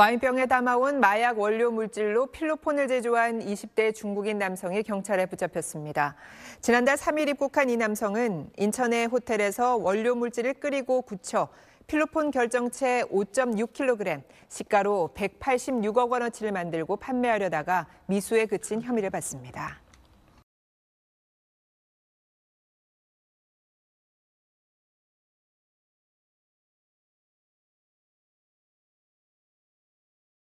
와인병에 담아온 마약 원료 물질로 필로폰을 제조한 20대 중국인 남성이 경찰에 붙잡혔습니다. 지난달 3일 입국한 이 남성은 인천의 호텔에서 원료 물질을 끓이고 굳혀 필로폰 결정체 5.6kg, 시가로 186억 원어치를 만들고 판매하려다가 미수에 그친 혐의를 받습니다.